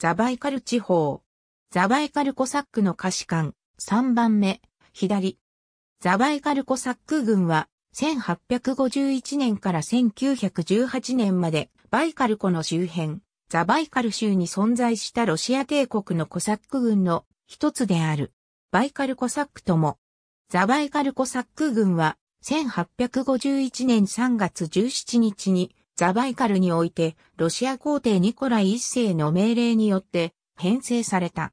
ザバイカル地方。ザバイカルコサックの歌詞館、3番目、左。ザバイカルコサック軍は、1851年から1918年まで、バイカル湖の周辺、ザバイカル州に存在したロシア帝国のコサック軍の一つである。バイカルコサックとも。ザバイカルコサック軍は、1851年3月17日に、ザバイカルにおいて、ロシア皇帝ニコライ一世の命令によって編成された。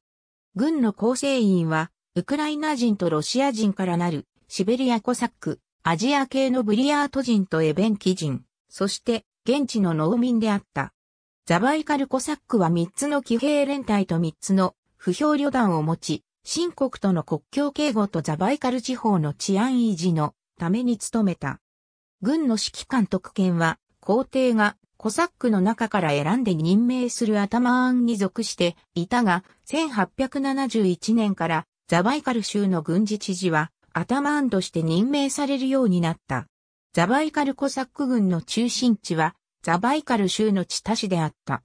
軍の構成員は、ウクライナ人とロシア人からなる、シベリアコサック、アジア系のブリヤート人とエベンキ人、そして現地の農民であった。ザバイカルコサックは3つの騎兵連隊と3つの不評旅団を持ち、新国との国境警護とザバイカル地方の治安維持のために努めた。軍の指揮官特権は皇帝がコサックの中から選んで任命するアタマーンに属していたが、1871年からザバイカル州の軍事知事はアタマーンとして任命されるようになった。ザバイカルコサック軍の中心地はザバイカル州の地タ市であった。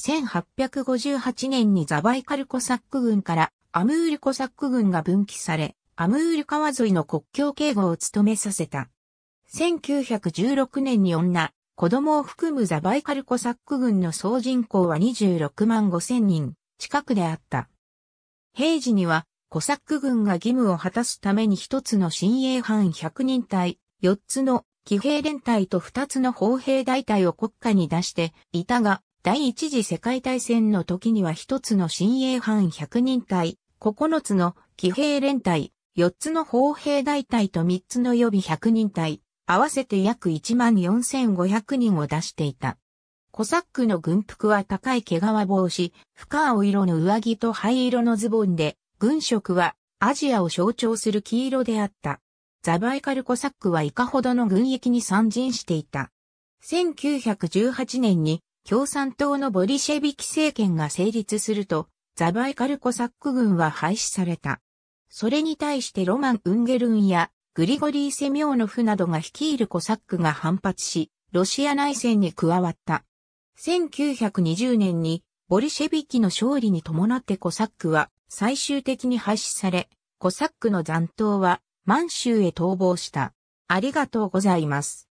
1858年にザバイカルコサック軍からアムールコサック軍が分岐され、アムール川沿いの国境警護を務めさせた。1916年に女、子供を含むザバイカルコサック軍の総人口は26万5千人近くであった。平時にはコサック軍が義務を果たすために一つの新鋭班100人隊、四つの騎兵連隊と二つの砲兵大隊を国家に出していたが、第一次世界大戦の時には一つの新鋭班100人隊、9つの騎兵連隊、四つの砲兵大隊と三つの予備100人隊、合わせて約14,500人を出していた。コサックの軍服は高い毛皮帽子、深青色の上着と灰色のズボンで、軍色はアジアを象徴する黄色であった。ザバイカルコサックはいかほどの軍役に参陣していた。1918年に共産党のボリシェビキ政権が成立すると、ザバイカルコサック軍は廃止された。それに対してロマン・ウンゲルンやグリゴリー・セミョーノフなどが率いるコサックが反発し、ロシア内戦に加わった。1920年にボリシェビキの勝利に伴ってコサックは最終的に廃止され、コサックの残党は満州へ逃亡した。ありがとうございます。